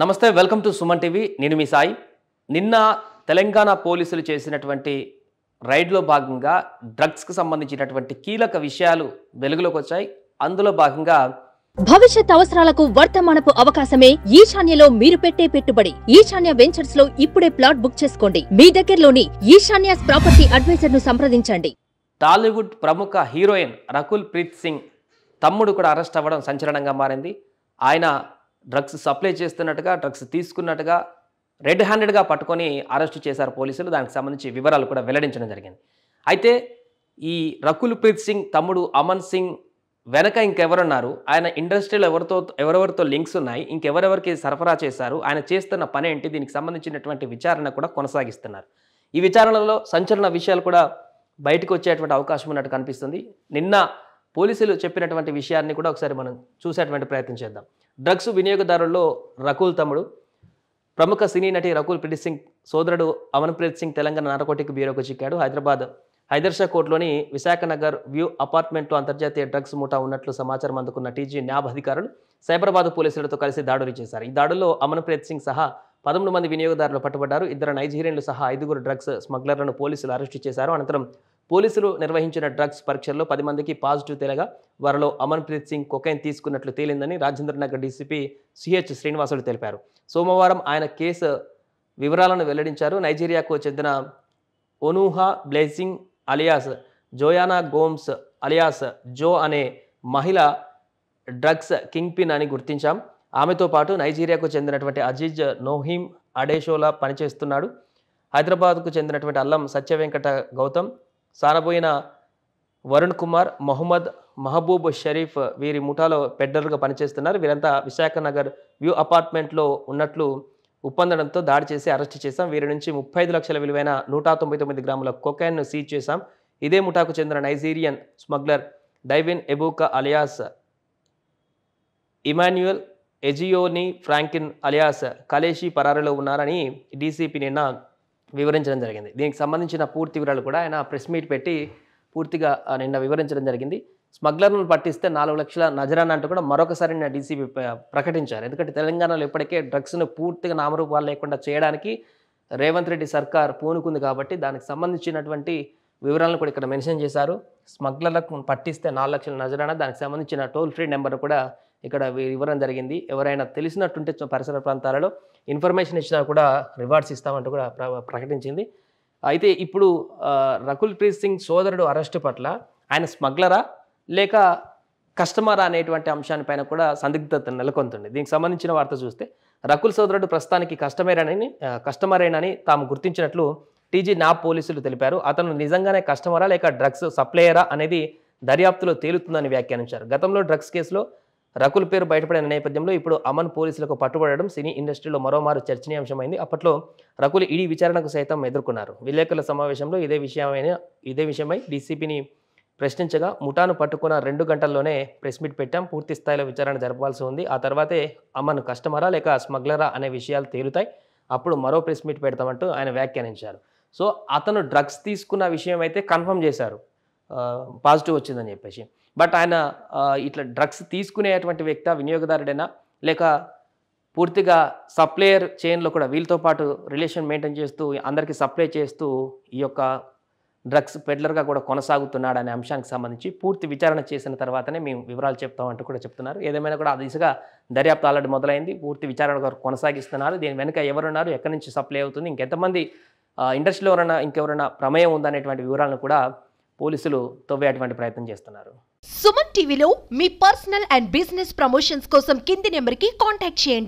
నమస్తే welcome to Suman TV నేను మీ సాయి నిన్న తెలంగాణ పోలీసులు చేసినటువంటి రైడ్లో భాగంగా డ్రగ్స్కి సంబంధించినటువంటి కీలక విషయాలు వెలుగులోకి వచ్చాయి అందులో భాగంగా భవిష్యత్ అవసరాలకు వర్తమానపు అవకాశమే ఈశాన్యలో మీరు పెట్టే పెట్టుబడి ఈశాన్య వెంచర్స్ లో ఇప్పుడే ప్లాట్ బుక్ చేసుకోండి మీ దగ్గరలోని ఈశాన్య ప్రాపర్టీ అడ్వైజర్ ను సంప్రదించండి టాలీవుడ్ ప్రముఖ హీరోయిన్ రకుల్ ప్రీత్ సింగ్ తమ్ముడు కూడా అరెస్ట్ అవ్వడం సంచలనంగా మారింది ఆయన డ్రగ్స్ సప్లై చేస్తున్నట్టుగా డ్రగ్స్ తీసుకున్నట్టుగా రెడ్ హ్యాండెడ్గా పట్టుకొని అరెస్టు చేశారు పోలీసులు దానికి సంబంధించి వివరాలు కూడా వెల్లడించడం జరిగింది అయితే ఈ రకుల్ ప్రీత్ సింగ్ తమ్ముడు అమన్ సింగ్ వెనక ఇంకెవరున్నారు ఆయన ఇండస్ట్రీలో ఎవరితో ఎవరెవరితో లింక్స్ ఉన్నాయి ఇంకెవరెవరికి సరఫరా చేశారు ఆయన చేస్తున్న పని ఏంటి దీనికి సంబంధించినటువంటి విచారణ కూడా కొనసాగిస్తున్నారు ఈ విచారణలో సంచలన విషయాలు కూడా బయటకు వచ్చేటువంటి అవకాశం ఉన్నట్టు కనిపిస్తుంది నిన్న పోలీసులు చెప్పినటువంటి విషయాన్ని కూడా ఒకసారి మనం చూసేటువంటి ప్రయత్నం చేద్దాం డ్రగ్స్ వినియోగదారుల్లో రకుల్ తమ్ముడు ప్రముఖ సినీ నటి రకుల్ ప్రీతి సింగ్ సోదరుడు అమన్ప్రీత్ సింగ్ తెలంగాణ నారకోటిక్ బ్యూరోకు చిక్కాడు హైదరాబాద్ హైదర్షా కోర్టులోని విశాఖ నగర్ వ్యూ అపార్ట్మెంట్లో అంతర్జాతీయ డ్రగ్స్ ముఠా ఉన్నట్లు సమాచారం అందుకున్న టీజీ న్యాబ్ అధికారులు సైబరాబాద్ పోలీసులతో కలిసి దాడులు చేశారు ఈ దాడుల్లో అమన్ప్రీత్ సింగ్ సహా పదమూడు మంది వినియోగదారులు పట్టుబడ్డారు ఇద్దరు నైజీరియన్లు సహా ఐదుగురు డ్రగ్స్ స్మగ్లర్లను పోలీసులు అరెస్టు చేశారు అనంతరం పోలీసులు నిర్వహించిన డ్రగ్స్ పరీక్షల్లో పది మందికి పాజిటివ్ తేలగా వారిలో అమన్ప్రీత్ సింగ్ కొకైన్ తీసుకున్నట్లు తేలిందని రాజేంద్రనగర్ డీసీపీ సిహెచ్ శ్రీనివాసులు తెలిపారు సోమవారం ఆయన కేసు వివరాలను వెల్లడించారు నైజీరియాకు చెందిన Onuoha Blessing alias Joanna Gomes alias Jo అనే మహిళ డ్రగ్స్ కింగ్ పిన్ అని గుర్తించాం ఆమెతో పాటు నైజీరియాకు చెందినటువంటి అజీజ్ నోహీమ్ అడేషోలా పనిచేస్తున్నాడు హైదరాబాద్కు చెందినటువంటి అల్లం సత్యవెంకట గౌతమ్ సారబోయిన వరుణ్ కుమార్ మొహమ్మద్ మహబూబ్ షరీఫ్ వీరి ముఠాలో పెడ్డలుగా పనిచేస్తున్నారు వీరంతా విశాఖ నగర్ వ్యూ అపార్ట్మెంట్లో ఉన్నట్లు ఒప్పందడంతో దాడి చేసి అరెస్ట్ చేశాం వీరి నుంచి ముప్పై ఐదు లక్షల విలువైన నూట తొంభై తొమ్మిది గ్రాముల కొకైన్ను సీజ్ చేశాం ఇదే ముఠాకు చెందిన Nigerian smuggler Divine Ebuka alias Emmanuel Ezeoni Franklin alias కలేషి పరారులో ఉన్నారని డీసీపీ నిన్న వివరించడం జరిగింది దీనికి సంబంధించిన పూర్తి వివరాలు కూడా ఆయన ప్రెస్ మీట్ పెట్టి పూర్తిగా నిన్న వివరించడం జరిగింది స్మగ్లర్లను పట్టిస్తే నాలుగు లక్షల నజరాన్ని అంటూ కూడా మరొకసారి నిన్న డీసీపీ ప్రకటించారు ఎందుకంటే తెలంగాణలో ఇప్పటికే డ్రగ్స్ను పూర్తిగా నామరూపాలు లేకుండా చేయడానికి రేవంత్ రెడ్డి సర్కార్ పూనుకుంది కాబట్టి దానికి సంబంధించినటువంటి వివరాలను కూడా ఇక్కడ మెన్షన్ చేశారు స్మగ్లర్లకు పట్టిస్తే నాలుగు లక్షల నజరాన దానికి సంబంధించిన టోల్ ఫ్రీ నెంబర్ కూడా ఇక్కడ ఇవ్వడం జరిగింది ఎవరైనా తెలిసినట్టుంటే పరిసర ప్రాంతాలలో ఇన్ఫర్మేషన్ ఇచ్చినా కూడా రివార్డ్స్ ఇస్తామంటూ కూడా ప్రకటించింది అయితే ఇప్పుడు రకుల్ ప్రీత్ సింగ్ సోదరుడు అరెస్టు పట్ల ఆయన స్మగ్లరా లేక కస్టమరా అనేటువంటి అంశానిపైన కూడా సందిగ్ధత నెలకొంటుంది దీనికి సంబంధించిన వార్త చూస్తే రకుల్ సోదరుడు ప్రస్తుతానికి కస్టమేరని కస్టమరేనని తాము గుర్తించినట్లు టీజీ నా పోలీసులు తెలిపారు అతను నిజంగానే కస్టమరా లేక డ్రగ్స్ సప్లయరా అనేది దర్యాప్తులో తేలుతుందని వ్యాఖ్యానించారు గతంలో డ్రగ్స్ కేసులో రకుల్ పేరు బయటపడిన నేపథ్యంలో ఇప్పుడు అమన్ పోలీసులకు పట్టుబడడం సినీ ఇండస్ట్రీలో మరోమారు చర్చనీయాంశమైంది అప్పట్లో రకుల్ ఈడీ విచారణకు సైతం ఎదుర్కొన్నారు విలేకరుల సమావేశంలో ఇదే విషయమైన ఇదే విషయమై డీసీపీని ప్రశ్నించగా ముఠాను పట్టుకున్న రెండు గంటల్లోనే ప్రెస్ మీట్ పెట్టాం పూర్తి స్థాయిలో విచారణ జరపాల్సి ఉంది ఆ తర్వాతే అమన్ కస్టమరా లేక స్మగ్లరా అనే విషయాలు తేలుతాయి అప్పుడు మరో ప్రెస్ మీట్ పెడతామంటూ ఆయన వ్యాఖ్యానించారు సో అతను డ్రగ్స్ తీసుకున్న విషయం అయితే కన్ఫర్మ్ చేశారు పాజిటివ్ వచ్చిందని చెప్పేసి బట్ ఆయన ఇట్లా డ్రగ్స్ తీసుకునేటువంటి వ్యక్తి వినియోగదారుడైనా లేక పూర్తిగా సప్లయర్ చైన్లో కూడా వీళ్ళతో పాటు రిలేషన్ మెయింటైన్ చేస్తూ అందరికీ సప్లై చేస్తూ ఈ యొక్క డ్రగ్స్ పెడ్లర్గా కూడా కొనసాగుతున్నాడు అనే అంశానికి సంబంధించి పూర్తి విచారణ చేసిన తర్వాతనే మేము వివరాలు చెప్తామంటూ కూడా చెప్తున్నారు ఏదేమైనా కూడా ఆ దిశగా దర్యాప్తు ఆల్రెడీ మొదలైంది పూర్తి విచారణ కొనసాగిస్తున్నారు దీని వెనుక ఎవరున్నారు ఎక్కడి నుంచి సప్లై అవుతుంది ఇంకెంతమంది ఇండస్ట్రీలో ఎవరైనా ఇంకెవరైనా ప్రమేయం ఉందనేటువంటి వివరాలను కూడా పోలీసులు తవ్వేటువంటి ప్రయత్నం చేస్తున్నారు సుమన్ టీవీలో మీ పర్సనల్ అండ్ బిజినెస్ ప్రమోషన్స్ కోసం కింది నెంబర్కి కాంటాక్ట్ చేయండి